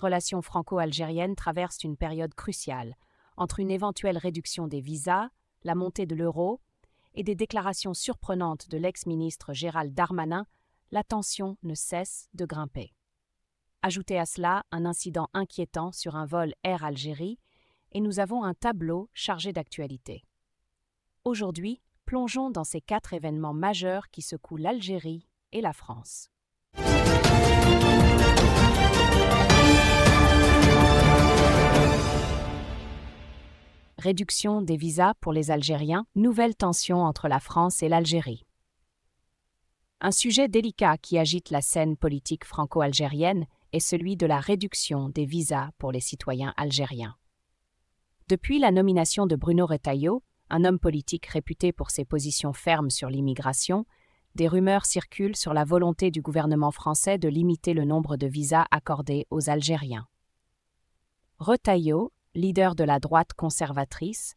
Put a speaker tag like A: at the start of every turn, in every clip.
A: relations franco-algériennes traversent une période cruciale, entre une éventuelle réduction des visas, la montée de l'euro et des déclarations surprenantes de l'ex-ministre Gérald Darmanin, la tension ne cesse de grimper. Ajoutez à cela un incident inquiétant sur un vol Air Algérie, et nous avons un tableau chargé d'actualité. Aujourd'hui, plongeons dans ces quatre événements majeurs qui secouent l'Algérie et la France. réduction des visas pour les Algériens, nouvelle tension entre la France et l'Algérie. Un sujet délicat qui agite la scène politique franco-algérienne est celui de la réduction des visas pour les citoyens algériens. Depuis la nomination de Bruno Retailleau, un homme politique réputé pour ses positions fermes sur l'immigration, des rumeurs circulent sur la volonté du gouvernement français de limiter le nombre de visas accordés aux Algériens. Retailleau leader de la droite conservatrice,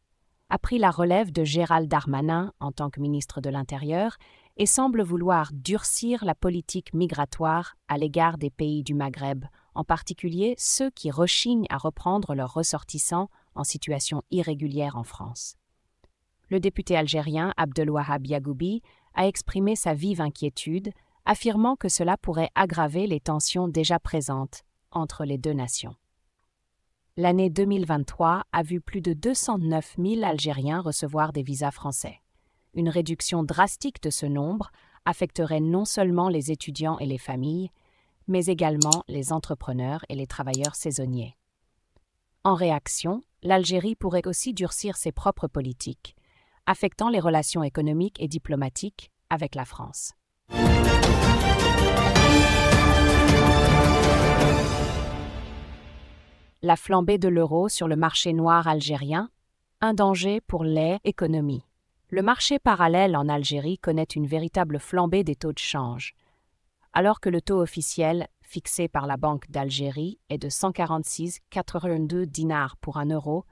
A: a pris la relève de Gérald Darmanin en tant que ministre de l'Intérieur et semble vouloir durcir la politique migratoire à l'égard des pays du Maghreb, en particulier ceux qui rechignent à reprendre leurs ressortissants en situation irrégulière en France. Le député algérien Abdelwahab Yagoubi a exprimé sa vive inquiétude, affirmant que cela pourrait aggraver les tensions déjà présentes entre les deux nations l'année 2023 a vu plus de 209 000 Algériens recevoir des visas français. Une réduction drastique de ce nombre affecterait non seulement les étudiants et les familles, mais également les entrepreneurs et les travailleurs saisonniers. En réaction, l'Algérie pourrait aussi durcir ses propres politiques, affectant les relations économiques et diplomatiques avec la France. la flambée de l'euro sur le marché noir algérien, un danger pour les Le marché parallèle en Algérie connaît une véritable flambée des taux de change. Alors que le taux officiel, fixé par la Banque d'Algérie, est de 146,82 dinars pour un euro,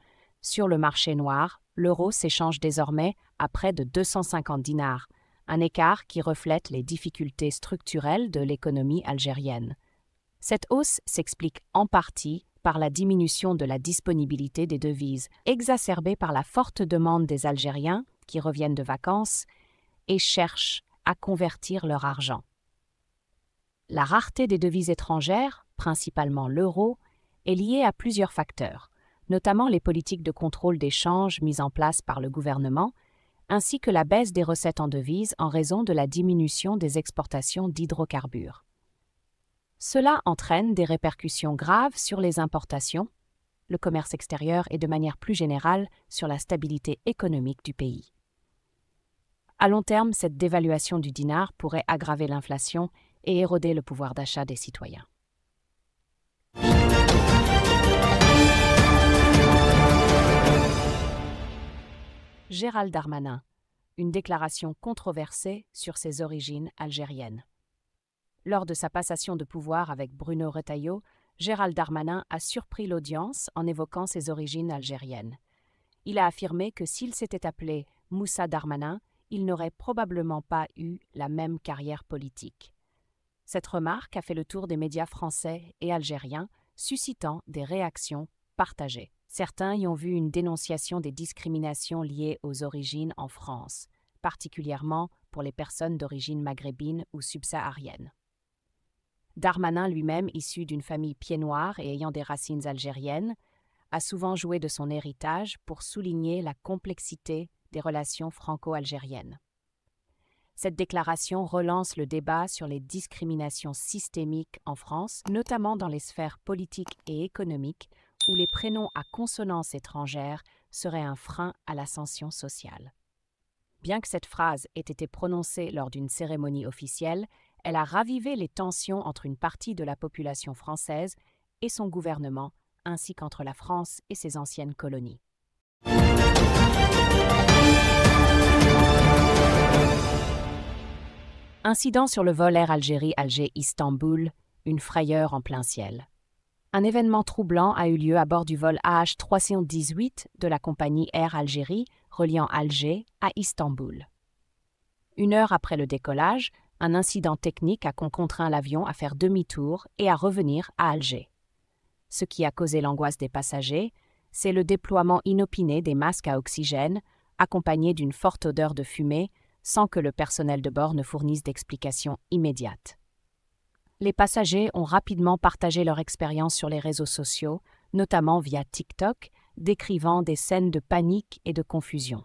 A: sur le marché noir, l'euro s'échange désormais à près de 250 dinars, un écart qui reflète les difficultés structurelles de l'économie algérienne. Cette hausse s'explique en partie par la diminution de la disponibilité des devises, exacerbée par la forte demande des Algériens qui reviennent de vacances et cherchent à convertir leur argent. La rareté des devises étrangères, principalement l'euro, est liée à plusieurs facteurs, notamment les politiques de contrôle des changes mises en place par le gouvernement, ainsi que la baisse des recettes en devises en raison de la diminution des exportations d'hydrocarbures. Cela entraîne des répercussions graves sur les importations, le commerce extérieur et de manière plus générale sur la stabilité économique du pays. À long terme, cette dévaluation du dinar pourrait aggraver l'inflation et éroder le pouvoir d'achat des citoyens. Gérald Darmanin, une déclaration controversée sur ses origines algériennes. Lors de sa passation de pouvoir avec Bruno Retailleau, Gérald Darmanin a surpris l'audience en évoquant ses origines algériennes. Il a affirmé que s'il s'était appelé Moussa Darmanin, il n'aurait probablement pas eu la même carrière politique. Cette remarque a fait le tour des médias français et algériens, suscitant des réactions partagées. Certains y ont vu une dénonciation des discriminations liées aux origines en France, particulièrement pour les personnes d'origine maghrébine ou subsaharienne. Darmanin lui-même, issu d'une famille pied noir et ayant des racines algériennes, a souvent joué de son héritage pour souligner la complexité des relations franco-algériennes. Cette déclaration relance le débat sur les discriminations systémiques en France, notamment dans les sphères politiques et économiques, où les prénoms à consonance étrangère seraient un frein à l'ascension sociale. Bien que cette phrase ait été prononcée lors d'une cérémonie officielle, elle a ravivé les tensions entre une partie de la population française et son gouvernement, ainsi qu'entre la France et ses anciennes colonies. Incident sur le vol Air Algérie-Alger-Istanbul, une frayeur en plein ciel. Un événement troublant a eu lieu à bord du vol AH318 de la compagnie Air Algérie reliant Alger à Istanbul. Une heure après le décollage, un incident technique a contraint l'avion à faire demi-tour et à revenir à Alger. Ce qui a causé l'angoisse des passagers, c'est le déploiement inopiné des masques à oxygène, accompagnés d'une forte odeur de fumée, sans que le personnel de bord ne fournisse d'explications immédiates. Les passagers ont rapidement partagé leur expérience sur les réseaux sociaux, notamment via TikTok, décrivant des scènes de panique et de confusion.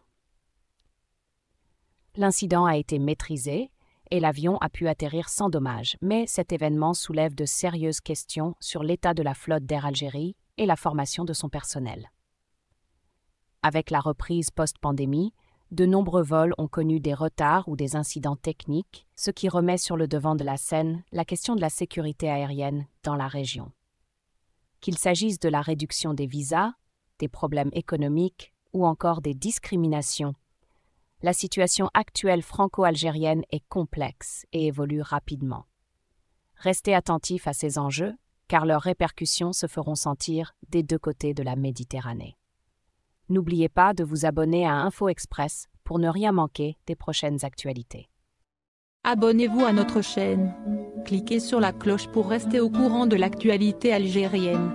A: L'incident a été maîtrisé, et l'avion a pu atterrir sans dommage, mais cet événement soulève de sérieuses questions sur l'état de la flotte d'Air Algérie et la formation de son personnel. Avec la reprise post-pandémie, de nombreux vols ont connu des retards ou des incidents techniques, ce qui remet sur le devant de la scène la question de la sécurité aérienne dans la région. Qu'il s'agisse de la réduction des visas, des problèmes économiques ou encore des discriminations la situation actuelle franco-algérienne est complexe et évolue rapidement. Restez attentifs à ces enjeux, car leurs répercussions se feront sentir des deux côtés de la Méditerranée. N'oubliez pas de vous abonner à Info Express pour ne rien manquer des prochaines actualités. Abonnez-vous à notre chaîne. Cliquez sur la cloche pour rester au courant de l'actualité algérienne.